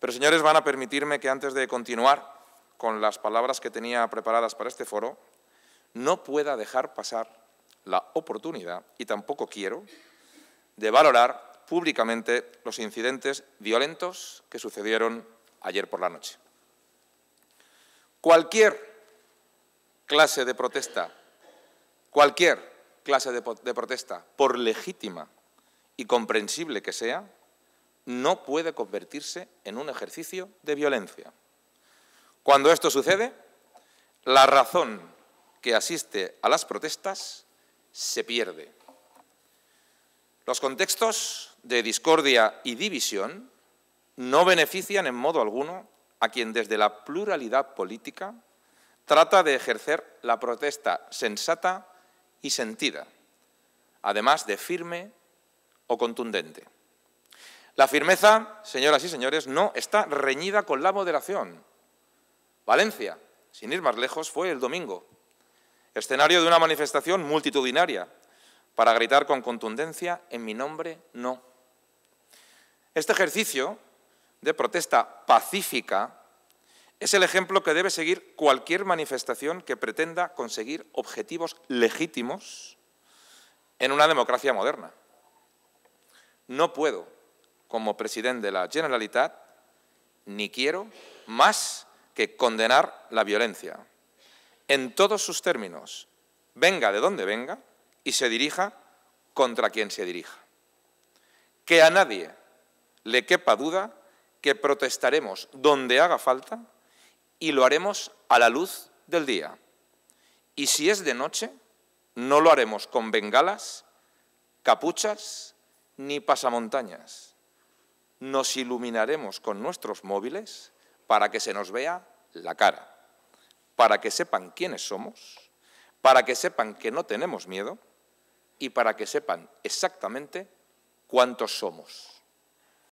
Pero, señores, van a permitirme que antes de continuar con las palabras que tenía preparadas para este foro, no pueda dejar pasar la oportunidad, y tampoco quiero, de valorar públicamente los incidentes violentos que sucedieron ayer por la noche. Cualquier clase de protesta, cualquier clase de, protesta, por legítima y comprensible que sea, no puede convertirse en un ejercicio de violencia. Cuando esto sucede, la razón que asiste a las protestas se pierde. Los contextos de discordia y división no benefician en modo alguno a quien desde la pluralidad política trata de ejercer la protesta sensata y sentida, además de firme o contundente. La firmeza, señoras y señores, no está reñida con la moderación. Valencia, sin ir más lejos, fue el domingo, escenario de una manifestación multitudinaria para gritar con contundencia, en mi nombre no. Este ejercicio de protesta pacífica es el ejemplo que debe seguir cualquier manifestación que pretenda conseguir objetivos legítimos en una democracia moderna. No puedo, como presidente de la Generalitat, ni quiero más que condenar la violencia, en todos sus términos, venga de donde venga y se dirija contra quien se dirija. Que a nadie le quepa duda que protestaremos donde haga falta y lo haremos a la luz del día. Y si es de noche, no lo haremos con bengalas, capuchas ni pasamontañas nos iluminaremos con nuestros móviles para que se nos vea la cara, para que sepan quiénes somos, para que sepan que no tenemos miedo y para que sepan exactamente cuántos somos.